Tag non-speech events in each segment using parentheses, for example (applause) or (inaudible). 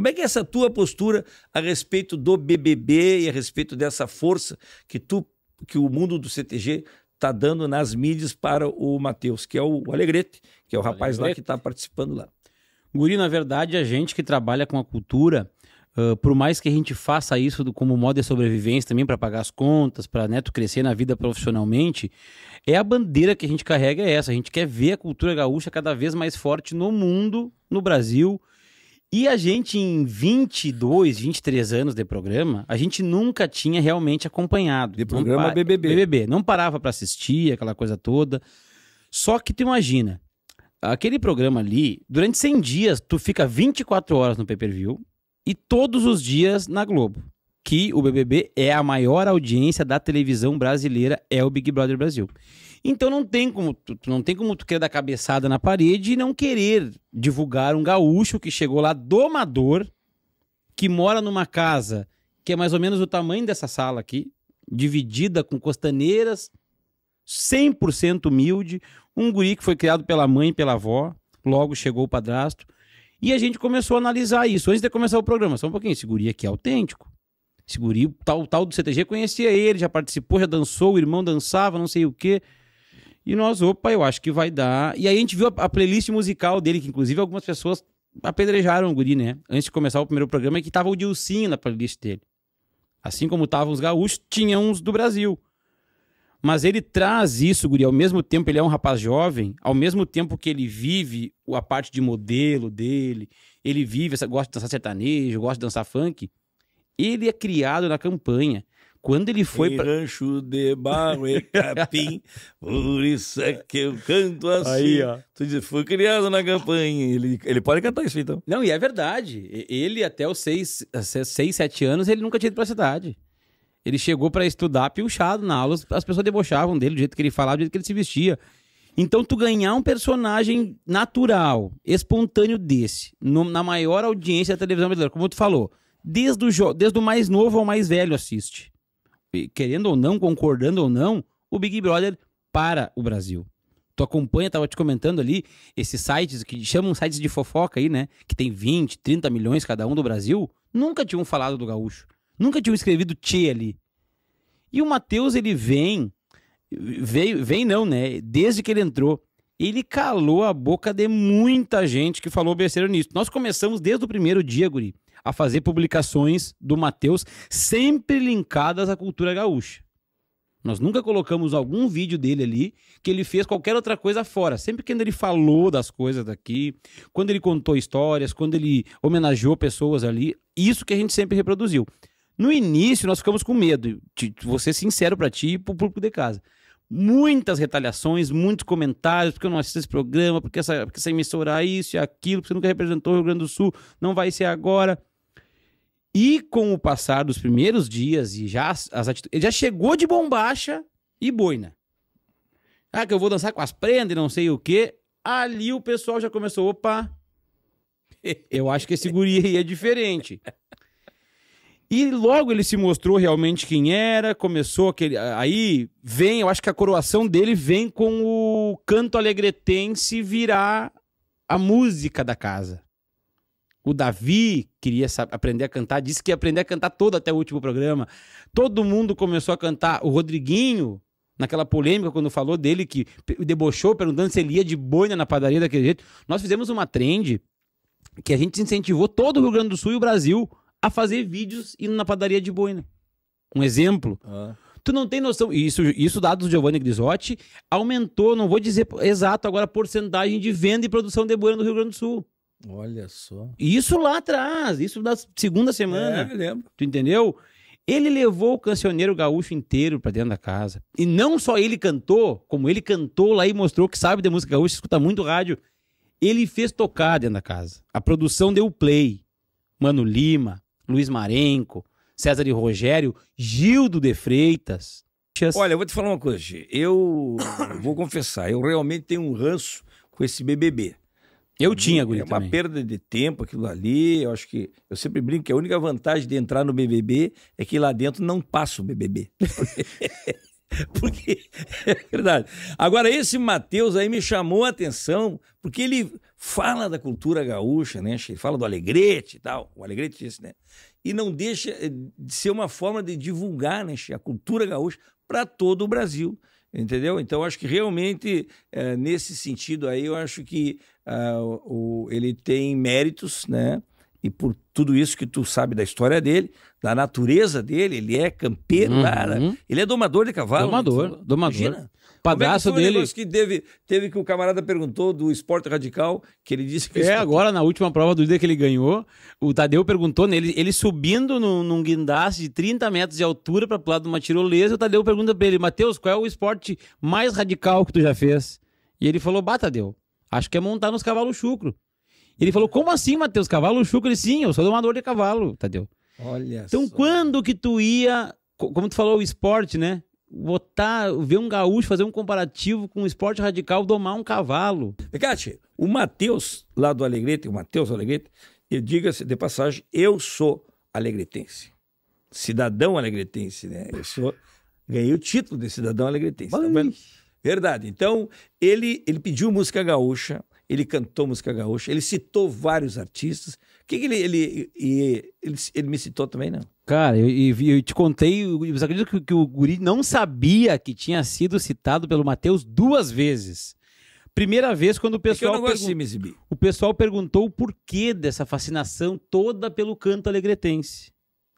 Como é que é essa tua postura a respeito do BBB e a respeito dessa força que tu que o mundo do CTG está dando nas mídias para o Matheus, que é o Alegrete, que é o, o rapaz Alegrete. lá que está participando lá. Guri, na verdade, a gente que trabalha com a cultura, uh, por mais que a gente faça isso do, como modo de sobrevivência também para pagar as contas, para neto né, crescer na vida profissionalmente, é a bandeira que a gente carrega é essa. A gente quer ver a cultura gaúcha cada vez mais forte no mundo, no Brasil, e a gente, em 22, 23 anos de programa, a gente nunca tinha realmente acompanhado. De programa BBB. BBB. Não parava para assistir, aquela coisa toda. Só que tu imagina, aquele programa ali, durante 100 dias, tu fica 24 horas no pay-per-view e todos os dias na Globo. Que o BBB é a maior audiência da televisão brasileira, é o Big Brother Brasil. Então não tem como tu, não tem como tu querer dar cabeçada na parede e não querer divulgar um gaúcho que chegou lá domador, que mora numa casa que é mais ou menos o tamanho dessa sala aqui, dividida com costaneiras, 100% humilde, um guri que foi criado pela mãe e pela avó, logo chegou o padrasto, e a gente começou a analisar isso antes de começar o programa. Só um pouquinho, esse guri aqui é autêntico. Esse guri, tal, tal do CTG, conhecia ele, já participou, já dançou, o irmão dançava, não sei o quê. E nós, opa, eu acho que vai dar. E aí a gente viu a, a playlist musical dele, que inclusive algumas pessoas apedrejaram o guri, né? Antes de começar o primeiro programa, que tava o Dilcinho na playlist dele. Assim como estavam os gaúchos, tinha uns do Brasil. Mas ele traz isso, guri, ao mesmo tempo ele é um rapaz jovem, ao mesmo tempo que ele vive a parte de modelo dele, ele vive, gosta de dançar sertanejo, gosta de dançar funk, ele é criado na campanha. Quando ele foi para rancho de barro e capim, (laughs) por isso é que eu canto assim. Aí, ó. Tu diz, foi criado na campanha. Ele, ele pode cantar isso, então. Não, e é verdade. Ele, até os 6, seis, 7 anos, ele nunca tinha ido para a cidade. Ele chegou para estudar piochado na aula, as pessoas debochavam dele, do jeito que ele falava, do jeito que ele se vestia. Então, tu ganhar um personagem natural, espontâneo desse, no, na maior audiência da televisão brasileira, como tu falou, desde o, desde o mais novo ao mais velho assiste querendo ou não, concordando ou não, o Big Brother para o Brasil. Tu acompanha, estava te comentando ali, esses sites que chamam sites de fofoca aí, né? Que tem 20, 30 milhões cada um do Brasil, nunca tinham falado do gaúcho. Nunca tinham escrevido Tchê ali. E o Matheus, ele vem, veio, vem não, né? Desde que ele entrou, ele calou a boca de muita gente que falou besteira nisso. Nós começamos desde o primeiro dia, Guri, a fazer publicações do Matheus, sempre linkadas à cultura gaúcha. Nós nunca colocamos algum vídeo dele ali que ele fez qualquer outra coisa fora. Sempre quando ele falou das coisas daqui, quando ele contou histórias, quando ele homenageou pessoas ali, isso que a gente sempre reproduziu. No início, nós ficamos com medo, te, vou ser sincero para ti e para o público de casa. Muitas retaliações, muitos comentários, porque eu não assisto esse programa, porque essa, porque essa emissora é isso e aquilo, porque você nunca representou o Rio Grande do Sul, não vai ser agora. E com o passar dos primeiros dias e já as, atitudes. Ele já chegou de bombacha e boina. Né? Ah, que eu vou dançar com as prendas e não sei o quê. Ali o pessoal já começou, opa, (laughs) eu acho que esse guri aí é diferente. E logo ele se mostrou realmente quem era, começou aquele. Aí vem, eu acho que a coroação dele vem com o canto alegretense virar a música da casa. O Davi queria aprender a cantar, disse que ia aprender a cantar todo até o último programa. Todo mundo começou a cantar. O Rodriguinho, naquela polêmica, quando falou dele, que debochou, perguntando se ele ia de boina na padaria daquele jeito. Nós fizemos uma trend que a gente incentivou todo o Rio Grande do Sul e o Brasil a fazer vídeos indo na padaria de boina. Um exemplo. Ah. Tu não tem noção. Isso, isso dados do Giovanni Grisotti aumentou, não vou dizer exato agora, a porcentagem de venda e produção de boina no Rio Grande do Sul. Olha só. Isso lá atrás, isso da segunda semana. É, lembro. Tu entendeu? Ele levou o cancioneiro gaúcho inteiro para dentro da casa. E não só ele cantou, como ele cantou lá e mostrou que sabe de música gaúcha, escuta muito rádio. Ele fez tocar dentro da casa. A produção deu play. Mano Lima, Luiz Marenco, César e Rogério, Gildo de Freitas. Olha, eu vou te falar uma coisa, Eu (coughs) vou confessar, eu realmente tenho um ranço com esse BBB. Eu tinha, é Guri, É uma perda de tempo aquilo ali. Eu acho que. Eu sempre brinco que a única vantagem de entrar no BBB é que lá dentro não passa o BBB. (laughs) porque. (laughs) É verdade. Agora, esse Matheus aí me chamou a atenção, porque ele fala da cultura gaúcha, né? Ele fala do alegrete e tal. O alegrete disse, né? E não deixa eh, de ser uma forma de divulgar né, a cultura gaúcha para todo o Brasil. Entendeu? Então, acho que realmente, é, nesse sentido aí, eu acho que uh, o, ele tem méritos, né? e por tudo isso que tu sabe da história dele, da natureza dele, ele é campeiro, uhum. cara, ele é domador de cavalo. Domador, né? domador. Imagina. Padraço é dele. que teve, teve que o camarada perguntou do esporte radical, que ele disse que. É, agora na última prova do dia que ele ganhou, o Tadeu perguntou nele, ele subindo num guindaste de 30 metros de altura para lado de uma tirolesa, o Tadeu pergunta para ele, Matheus, qual é o esporte mais radical que tu já fez? E ele falou, Bah, Tadeu, acho que é montar nos cavalos chucro. Ele falou: Como assim, Matheus? Cavalo Chuco? Ele sim, eu sou domador de cavalo, Tadeu. Olha Então, só. quando que tu ia, como tu falou, o esporte, né? Botar, ver um gaúcho fazer um comparativo com o esporte radical, domar um cavalo. Picate, o Matheus, lá do Alegrete, o Matheus Alegrete, eu diga-se de passagem, eu sou alegretense. Cidadão alegretense, né? Eu sou, ganhei o título de cidadão alegretense. Tá Verdade. Então, ele, ele pediu música gaúcha, ele cantou música gaúcha, ele citou vários artistas. O que, que ele, ele, ele, ele, ele me citou também, não? Cara, eu, eu, te contei, você acredita que, que, o Guri não sabia que tinha sido citado pelo Matheus duas vezes. Primeira vez quando o é pessoal é eu me exibir. o pessoal perguntou o porquê dessa fascinação toda pelo canto alegretense,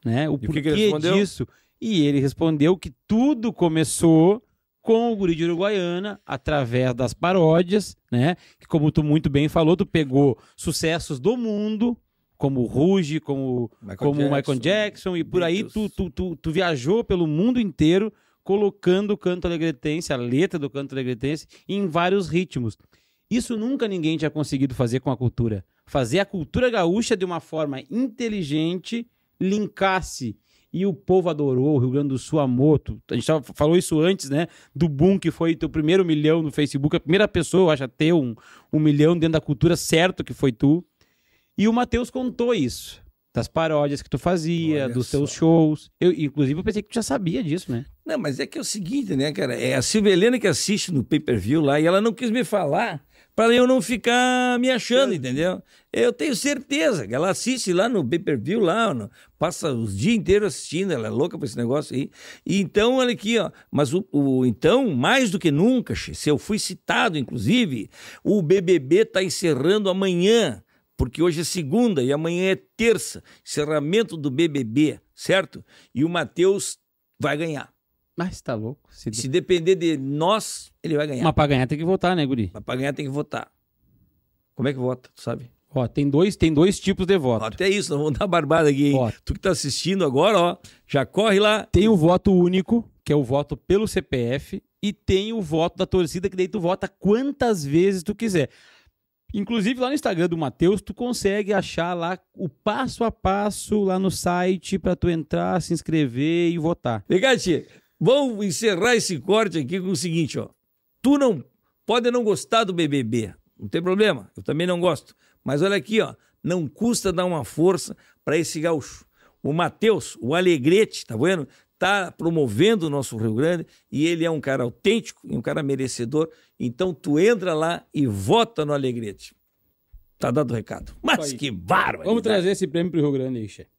né? O e porquê que que disso. E ele respondeu que tudo começou com o Guri de Uruguaiana, através das paródias, né? Que, como tu muito bem falou, tu pegou sucessos do mundo, como o Ruge, como Michael, como Jackson, Michael Jackson, e por aí tu, tu, tu, tu viajou pelo mundo inteiro colocando o canto alegretense, a letra do canto alegretense, em vários ritmos. Isso nunca ninguém tinha conseguido fazer com a cultura. Fazer a cultura gaúcha de uma forma inteligente, linkasse e o povo adorou, o Rio Grande do Sul amou. a gente falou isso antes, né? Do boom que foi teu primeiro milhão no Facebook. A primeira pessoa, eu acho, a ter um, um milhão dentro da cultura, certo que foi tu. E o Matheus contou isso. Das paródias que tu fazia, Olha dos só. teus shows. Eu, inclusive, eu pensei que tu já sabia disso, né? Não, mas é que é o seguinte, né, cara? É a Silvelena que assiste no pay-per-view lá e ela não quis me falar para eu não ficar me achando, entendeu? Eu tenho certeza que ela assiste lá no pay-per-view, lá, no, passa os dias inteiros assistindo, ela é louca para esse negócio aí. E então, olha aqui, ó, mas o, o, então, mais do que nunca, se eu fui citado, inclusive, o BBB está encerrando amanhã, porque hoje é segunda e amanhã é terça, encerramento do BBB, certo? E o Matheus vai ganhar. Mas tá louco. Se, Se depender de nós, ele vai ganhar. Mas pra ganhar tem que votar, né, Guri? Mas pra ganhar tem que votar. Como é que vota, tu sabe? Ó, tem dois, tem dois tipos de voto. até isso, não vamos dar barbada aqui, hein? Tu que tá assistindo agora, ó, já corre lá. Tem o voto único, que é o voto pelo CPF, e tem o voto da torcida, que daí tu vota quantas vezes tu quiser. Inclusive lá no Instagram do Matheus, tu consegue achar lá o passo a passo lá no site pra tu entrar, se inscrever e votar. Obrigado. tia. Vamos encerrar esse corte aqui com o seguinte, ó. Tu não pode não gostar do BBB, não tem problema, eu também não gosto. Mas olha aqui, ó, não custa dar uma força para esse gaúcho. O Matheus, o Alegrete, tá vendo? Tá promovendo o nosso Rio Grande e ele é um cara autêntico e um cara merecedor. Então tu entra lá e vota no Alegrete. Tá dado o recado. Mas que bárbaro! Vamos trazer esse prêmio pro Rio Grande, chefe.